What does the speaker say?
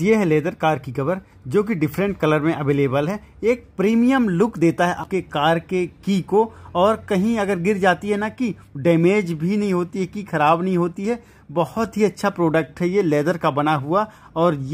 ये है leather car की कवर जो कि डिफरेंट कलर में अवेलेबल है एक प्रीमियम लुक देता है आपके कार के की को और कहीं अगर गिर जाती है ना कि डैमेज भी नहीं होती है की खराब नहीं होती है बहुत ही अच्छा प्रोडक्ट है ये लेदर का बना हुआ और ये